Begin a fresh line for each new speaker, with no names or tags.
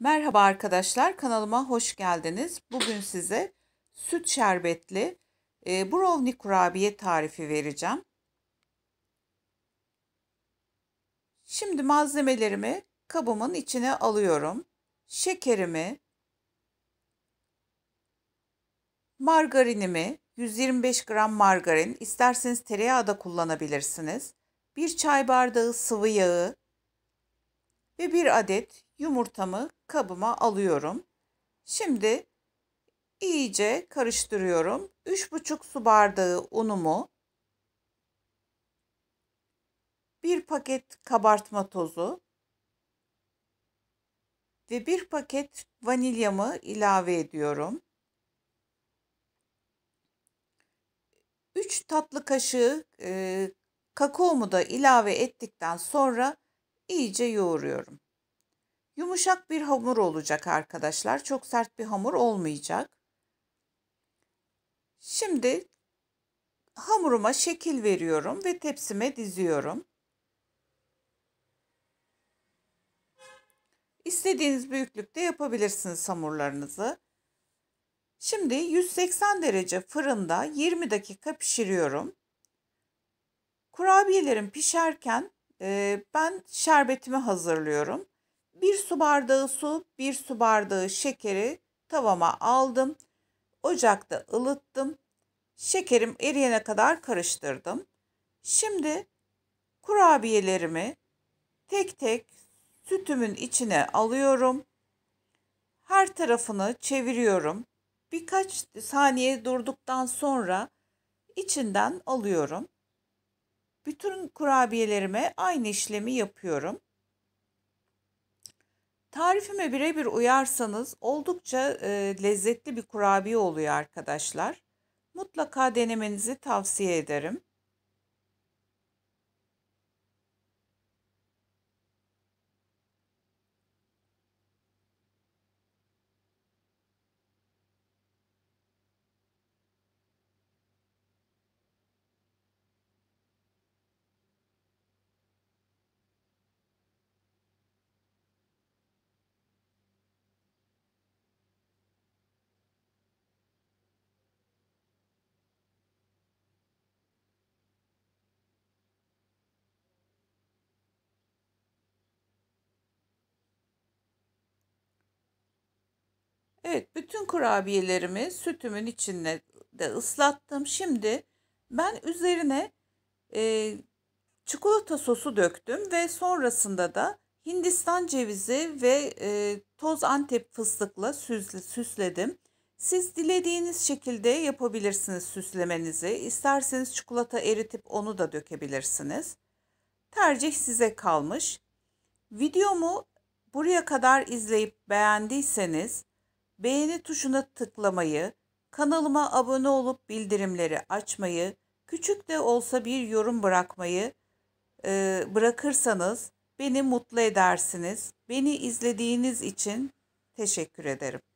Merhaba arkadaşlar kanalıma hoş geldiniz. Bugün size süt şerbetli e, brownie kurabiye tarifi vereceğim. Şimdi malzemelerimi kabımın içine alıyorum. Şekerimi, margarinimi, 125 gram margarin, isterseniz tereyağı da kullanabilirsiniz. 1 çay bardağı sıvı yağı ve 1 adet yumurtamı kabıma alıyorum. Şimdi iyice karıştırıyorum. 3,5 su bardağı unumu, 1 paket kabartma tozu ve 1 paket vanilyamı ilave ediyorum. 3 tatlı kaşığı e, kakaomu da ilave ettikten sonra iyice yoğuruyorum. Yumuşak bir hamur olacak arkadaşlar. Çok sert bir hamur olmayacak. Şimdi hamuruma şekil veriyorum ve tepsime diziyorum. İstediğiniz büyüklükte yapabilirsiniz hamurlarınızı. Şimdi 180 derece fırında 20 dakika pişiriyorum. Kurabiyelerim pişerken ben şerbetimi hazırlıyorum. 1 su bardağı su, 1 su bardağı şekeri tavama aldım. Ocakta ılıttım. Şekerim eriyene kadar karıştırdım. Şimdi kurabiyelerimi tek tek sütümün içine alıyorum. Her tarafını çeviriyorum. Birkaç saniye durduktan sonra içinden alıyorum. Bütün kurabiyelerime aynı işlemi yapıyorum. Tarifime birebir uyarsanız oldukça e, lezzetli bir kurabiye oluyor arkadaşlar. Mutlaka denemenizi tavsiye ederim. Evet, bütün kurabiyelerimi sütümün içinde de ıslattım. Şimdi ben üzerine e, çikolata sosu döktüm ve sonrasında da Hindistan cevizi ve e, toz antep fıstıkla süzle, süsledim. Siz dilediğiniz şekilde yapabilirsiniz süslemenizi. İsterseniz çikolata eritip onu da dökebilirsiniz. Tercih size kalmış. Videomu buraya kadar izleyip beğendiyseniz beğeni tuşuna tıklamayı, kanalıma abone olup bildirimleri açmayı, küçük de olsa bir yorum bırakmayı e, bırakırsanız beni mutlu edersiniz. Beni izlediğiniz için teşekkür ederim.